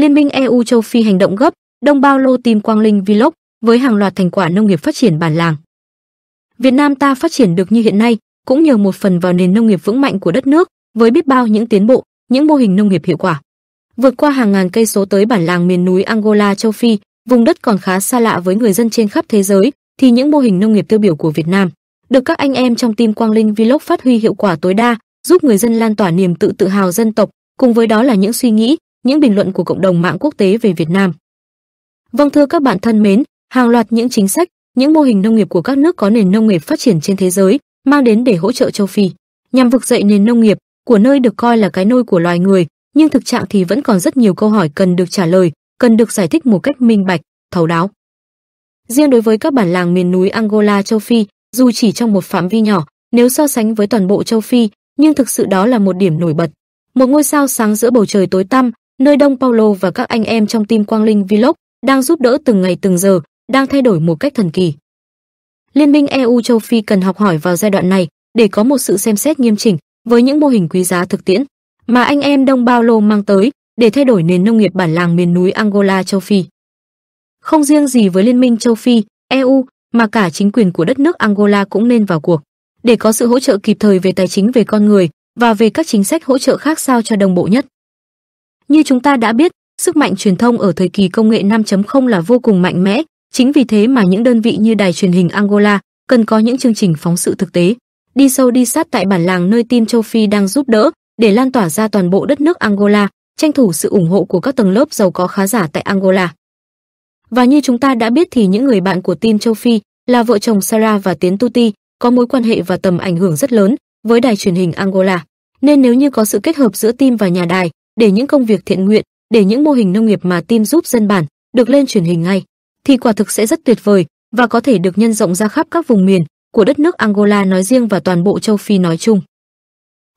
Liên minh EU châu Phi hành động gấp, đồng Bao Lô tìm Quang Linh Vlog với hàng loạt thành quả nông nghiệp phát triển bản làng. Việt Nam ta phát triển được như hiện nay cũng nhờ một phần vào nền nông nghiệp vững mạnh của đất nước với biết bao những tiến bộ, những mô hình nông nghiệp hiệu quả. Vượt qua hàng ngàn cây số tới bản làng miền núi Angola châu Phi, vùng đất còn khá xa lạ với người dân trên khắp thế giới, thì những mô hình nông nghiệp tiêu biểu của Việt Nam được các anh em trong team Quang Linh Vlog phát huy hiệu quả tối đa, giúp người dân lan tỏa niềm tự tự hào dân tộc, cùng với đó là những suy nghĩ, những bình luận của cộng đồng mạng quốc tế về Việt Nam. Vâng thưa các bạn thân mến, hàng loạt những chính sách, những mô hình nông nghiệp của các nước có nền nông nghiệp phát triển trên thế giới mang đến để hỗ trợ châu Phi, nhằm vực dậy nền nông nghiệp của nơi được coi là cái nôi của loài người, nhưng thực trạng thì vẫn còn rất nhiều câu hỏi cần được trả lời, cần được giải thích một cách minh bạch, thấu đáo. Riêng đối với các bản làng miền núi Angola châu Phi, dù chỉ trong một phạm vi nhỏ, nếu so sánh với toàn bộ châu Phi, nhưng thực sự đó là một điểm nổi bật. Một ngôi sao sáng giữa bầu trời tối tăm, nơi Đông Paulo và các anh em trong team Quang Linh Vlog đang giúp đỡ từng ngày từng giờ, đang thay đổi một cách thần kỳ. Liên minh EU châu Phi cần học hỏi vào giai đoạn này để có một sự xem xét nghiêm chỉnh với những mô hình quý giá thực tiễn mà anh em Đông Paulo mang tới để thay đổi nền nông nghiệp bản làng miền núi Angola châu Phi. Không riêng gì với Liên minh châu Phi, EU mà cả chính quyền của đất nước Angola cũng nên vào cuộc để có sự hỗ trợ kịp thời về tài chính về con người và về các chính sách hỗ trợ khác sao cho đồng bộ nhất. Như chúng ta đã biết, sức mạnh truyền thông ở thời kỳ công nghệ 5.0 là vô cùng mạnh mẽ, chính vì thế mà những đơn vị như đài truyền hình Angola cần có những chương trình phóng sự thực tế, đi sâu đi sát tại bản làng nơi tin châu Phi đang giúp đỡ để lan tỏa ra toàn bộ đất nước Angola, tranh thủ sự ủng hộ của các tầng lớp giàu có khá giả tại Angola. Và như chúng ta đã biết thì những người bạn của tin châu Phi là vợ chồng Sarah và Tiến Tuti có mối quan hệ và tầm ảnh hưởng rất lớn với đài truyền hình Angola. Nên nếu như có sự kết hợp giữa team và nhà đài, để những công việc thiện nguyện, để những mô hình nông nghiệp mà team giúp dân bản được lên truyền hình ngay, thì quả thực sẽ rất tuyệt vời và có thể được nhân rộng ra khắp các vùng miền của đất nước Angola nói riêng và toàn bộ châu Phi nói chung.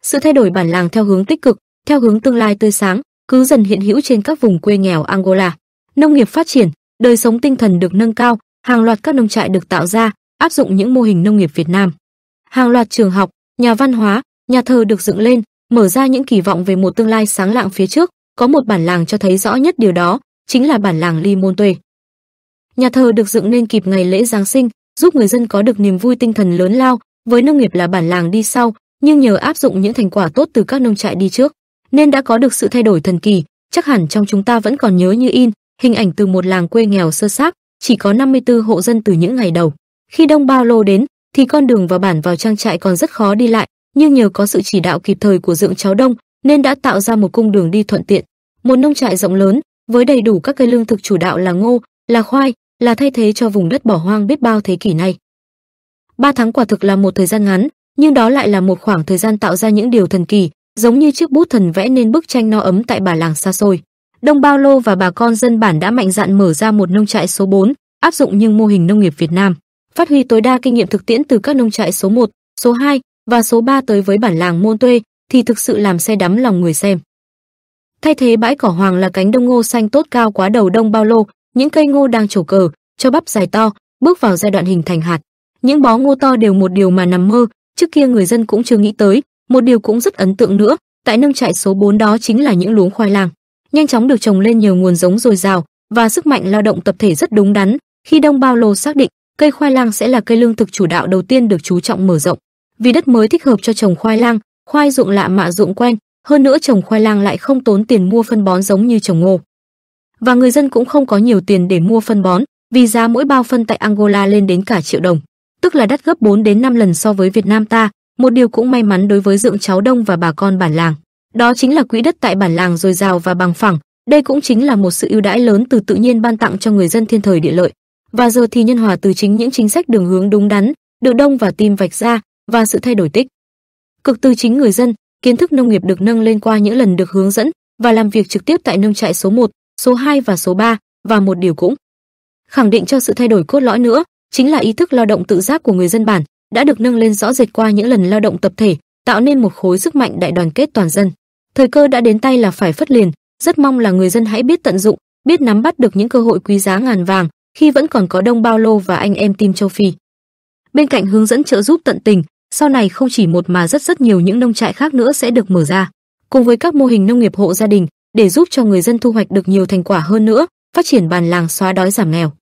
Sự thay đổi bản làng theo hướng tích cực, theo hướng tương lai tươi sáng, cứ dần hiện hữu trên các vùng quê nghèo Angola. Nông nghiệp phát triển, đời sống tinh thần được nâng cao, hàng loạt các nông trại được tạo ra, áp dụng những mô hình nông nghiệp Việt Nam. Hàng loạt trường học, nhà văn hóa, nhà thờ được dựng lên, mở ra những kỳ vọng về một tương lai sáng lạng phía trước, có một bản làng cho thấy rõ nhất điều đó, chính là bản làng Li Môn Tuệ. Nhà thờ được dựng nên kịp ngày lễ Giáng sinh, giúp người dân có được niềm vui tinh thần lớn lao, với nông nghiệp là bản làng đi sau, nhưng nhờ áp dụng những thành quả tốt từ các nông trại đi trước, nên đã có được sự thay đổi thần kỳ, chắc hẳn trong chúng ta vẫn còn nhớ như in hình ảnh từ một làng quê nghèo sơ xác, chỉ có 54 hộ dân từ những ngày đầu. Khi đông bao lô đến, thì con đường và bản vào trang trại còn rất khó đi lại, nhưng nhờ có sự chỉ đạo kịp thời của dưỡng Cháu Đông nên đã tạo ra một cung đường đi thuận tiện. Một nông trại rộng lớn với đầy đủ các cây lương thực chủ đạo là ngô, là khoai, là thay thế cho vùng đất bỏ hoang biết bao thế kỷ này Ba tháng quả thực là một thời gian ngắn, nhưng đó lại là một khoảng thời gian tạo ra những điều thần kỳ, giống như chiếc bút thần vẽ nên bức tranh no ấm tại bà làng xa xôi. Đông Bao Lô và bà con dân bản đã mạnh dạn mở ra một nông trại số 4, áp dụng những mô hình nông nghiệp Việt Nam, phát huy tối đa kinh nghiệm thực tiễn từ các nông trại số 1, số 2, và số 3 tới với bản làng Môn Tuê thì thực sự làm say đắm lòng người xem. Thay thế bãi cỏ hoàng là cánh đông ngô xanh tốt cao quá đầu đông bao lô, những cây ngô đang trổ cờ, cho bắp dài to, bước vào giai đoạn hình thành hạt. Những bó ngô to đều một điều mà nằm mơ, trước kia người dân cũng chưa nghĩ tới, một điều cũng rất ấn tượng nữa, tại nông trại số 4 đó chính là những luống khoai lang, nhanh chóng được trồng lên nhiều nguồn giống dồi dào và sức mạnh lao động tập thể rất đúng đắn, khi Đông Bao Lô xác định cây khoai lang sẽ là cây lương thực chủ đạo đầu tiên được chú trọng mở rộng vì đất mới thích hợp cho trồng khoai lang, khoai ruộng lạ mạ ruộng quen, hơn nữa trồng khoai lang lại không tốn tiền mua phân bón giống như trồng ngô. Và người dân cũng không có nhiều tiền để mua phân bón, vì giá mỗi bao phân tại Angola lên đến cả triệu đồng, tức là đắt gấp 4 đến 5 lần so với Việt Nam ta, một điều cũng may mắn đối với dưỡng cháu đông và bà con bản làng. Đó chính là quỹ đất tại bản làng dồi dào và bằng phẳng, đây cũng chính là một sự ưu đãi lớn từ tự nhiên ban tặng cho người dân thiên thời địa lợi. Và giờ thì nhân hòa từ chính những chính sách đường hướng đúng đắn, được đông và tim vạch ra, và sự thay đổi tích cực từ chính người dân, kiến thức nông nghiệp được nâng lên qua những lần được hướng dẫn và làm việc trực tiếp tại nông trại số 1, số 2 và số 3 và một điều cũng khẳng định cho sự thay đổi cốt lõi nữa chính là ý thức lao động tự giác của người dân bản đã được nâng lên rõ rệt qua những lần lao động tập thể, tạo nên một khối sức mạnh đại đoàn kết toàn dân. Thời cơ đã đến tay là phải phất liền, rất mong là người dân hãy biết tận dụng, biết nắm bắt được những cơ hội quý giá ngàn vàng khi vẫn còn có Đông Bao Lô và anh em Tim Châu Phi. Bên cạnh hướng dẫn trợ giúp tận tình, sau này không chỉ một mà rất rất nhiều những nông trại khác nữa sẽ được mở ra, cùng với các mô hình nông nghiệp hộ gia đình để giúp cho người dân thu hoạch được nhiều thành quả hơn nữa, phát triển bàn làng xóa đói giảm nghèo.